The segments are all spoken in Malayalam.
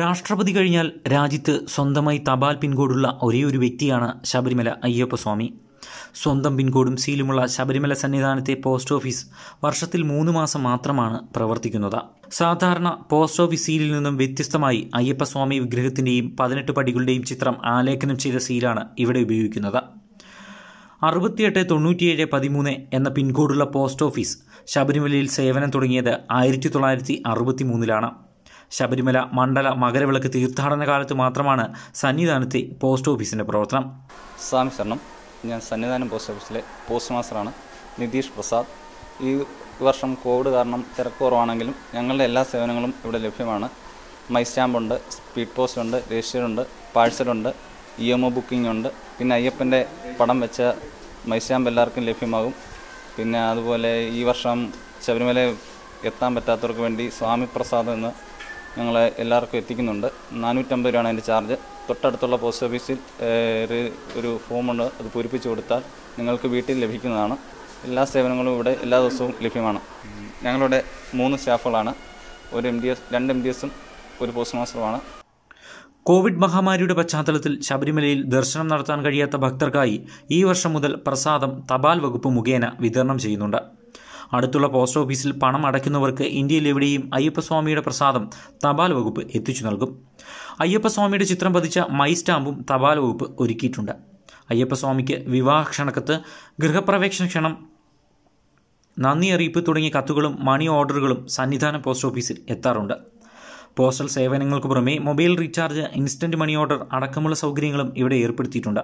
രാഷ്ട്രപതി കഴിഞ്ഞാൽ രാജ്യത്ത് സ്വന്തമായി തപാൽ പിൻകോഡുള്ള ഒരേ ഒരു വ്യക്തിയാണ് ശബരിമല അയ്യപ്പസ്വാമി സ്വന്തം പിൻകോഡും സീലുമുള്ള ശബരിമല സന്നിധാനത്തെ പോസ്റ്റ് ഓഫീസ് വർഷത്തിൽ മൂന്ന് മാസം മാത്രമാണ് പ്രവർത്തിക്കുന്നത് സാധാരണ പോസ്റ്റ് ഓഫീസ് സീലിൽ നിന്നും വ്യത്യസ്തമായി അയ്യപ്പസ്വാമി വിഗ്രഹത്തിൻ്റെയും പതിനെട്ട് പടികളുടെയും ചിത്രം ആലേഖനം ചെയ്ത സീലാണ് ഇവിടെ ഉപയോഗിക്കുന്നത് അറുപത്തിയെട്ട് തൊണ്ണൂറ്റിയേഴ് പതിമൂന്ന് എന്ന പിൻകോഡുള്ള പോസ്റ്റ് ഓഫീസ് ശബരിമലയിൽ സേവനം തുടങ്ങിയത് ആയിരത്തി തൊള്ളായിരത്തി അറുപത്തി മൂന്നിലാണ് ശബരിമല മണ്ഡല മകരവിളക്ക് തീർത്ഥാടന കാലത്ത് മാത്രമാണ് സന്നിധാനത്തെ പോസ്റ്റ് ഓഫീസിൻ്റെ പ്രവർത്തനം സ്വാമി ശരണം ഞാൻ സന്നിധാനം പോസ്റ്റ് ഓഫീസിലെ പോസ്റ്റ് മാസ്റ്ററാണ് നിതീഷ് പ്രസാദ് ഈ വർഷം കോവിഡ് കാരണം തിരക്ക് കുറവാണെങ്കിലും ഞങ്ങളുടെ എല്ലാ സേവനങ്ങളും ഇവിടെ ലഭ്യമാണ് മൈ സ്റ്റാമ്പുണ്ട് സ്പീഡ് പോസ്റ്റ് ഉണ്ട് രജിസ്റ്റർ ഉണ്ട് പാഴ്സലുണ്ട് ഇ എം ഒ ബുക്കിംഗ് ഉണ്ട് പിന്നെ അയ്യപ്പൻ്റെ പടം വെച്ച മൈ സ്റ്റാമ്പ് എല്ലാവർക്കും ലഭ്യമാകും പിന്നെ അതുപോലെ ഈ വർഷം ശബരിമല എത്താൻ പറ്റാത്തവർക്ക് വേണ്ടി സ്വാമി പ്രസാദ് എന്ന് ഞങ്ങൾ എല്ലാവർക്കും എത്തിക്കുന്നുണ്ട് നാനൂറ്റമ്പത് രൂപയാണ് അതിൻ്റെ ചാർജ് തൊട്ടടുത്തുള്ള പോസ്റ്റ് ഓഫീസിൽ ഒരു ഫോമുണ്ട് അത് പൂരിപ്പിച്ച് കൊടുത്താൽ നിങ്ങൾക്ക് വീട്ടിൽ ലഭിക്കുന്നതാണ് എല്ലാ സേവനങ്ങളും ഇവിടെ എല്ലാ ദിവസവും ലഭ്യമാണ് ഞങ്ങളുടെ മൂന്ന് സ്റ്റാഫുകളാണ് ഒരു എം ഡി എസ് രണ്ട് എം ഡി എസും ഒരു പോസ്റ്റ് മാസ്റ്ററുമാണ് കോവിഡ് മഹാമാരിയുടെ പശ്ചാത്തലത്തിൽ ശബരിമലയിൽ ദർശനം നടത്താൻ കഴിയാത്ത ഭക്തർക്കായി ഈ വർഷം മുതൽ പ്രസാദം തപാൽ വകുപ്പ് മുഖേന വിതരണം ചെയ്യുന്നുണ്ട് അടുത്തുള്ള പോസ്റ്റ് ഓഫീസിൽ പണം അടയ്ക്കുന്നവർക്ക് എവിടെയും അയ്യപ്പസ്വാമിയുടെ പ്രസാദം തപാൽ വകുപ്പ് എത്തിച്ചു നൽകും അയ്യപ്പസ്വാമിയുടെ ചിത്രം പതിച്ച മൈ സ്റ്റാമ്പും തപാൽ വകുപ്പ് ഒരുക്കിയിട്ടുണ്ട് അയ്യപ്പസ്വാമിക്ക് വിവാഹ ക്ഷണക്കത്ത് ഗൃഹപ്രവേശന ക്ഷണം നന്ദി അറിയിപ്പ് തുടങ്ങിയ കത്തുകളും മണി ഓർഡറുകളും സന്നിധാന പോസ്റ്റ് ഓഫീസിൽ എത്താറുണ്ട് പോസ്റ്റൽ സേവനങ്ങൾക്ക് പുറമെ mobile recharge instant money order അടക്കമുള്ള സൗകര്യങ്ങളും ഇവിടെ ഏർപ്പെടുത്തിയിട്ടുണ്ട്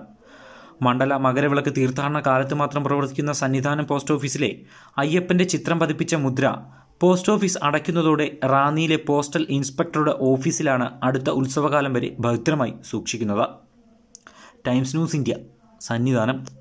മണ്ഡല മകരവിളക്ക് തീർത്ഥാടന കാലത്ത് മാത്രം പ്രവർത്തിക്കുന്ന സന്നിധാനം പോസ്റ്റ് ഓഫീസിലെ അയ്യപ്പന്റെ ചിത്രം പതിപ്പിച്ച മുദ്ര പോസ്റ്റ് ഓഫീസ് അടയ്ക്കുന്നതോടെ റാന്നിയിലെ പോസ്റ്റൽ ഇൻസ്പെക്ടറുടെ ഓഫീസിലാണ് അടുത്ത ഉത്സവകാലം വരെ ഭദ്രമായി സൂക്ഷിക്കുന്നത് ടൈംസ് ന്യൂസ് ഇന്ത്യ സന്നിധാനം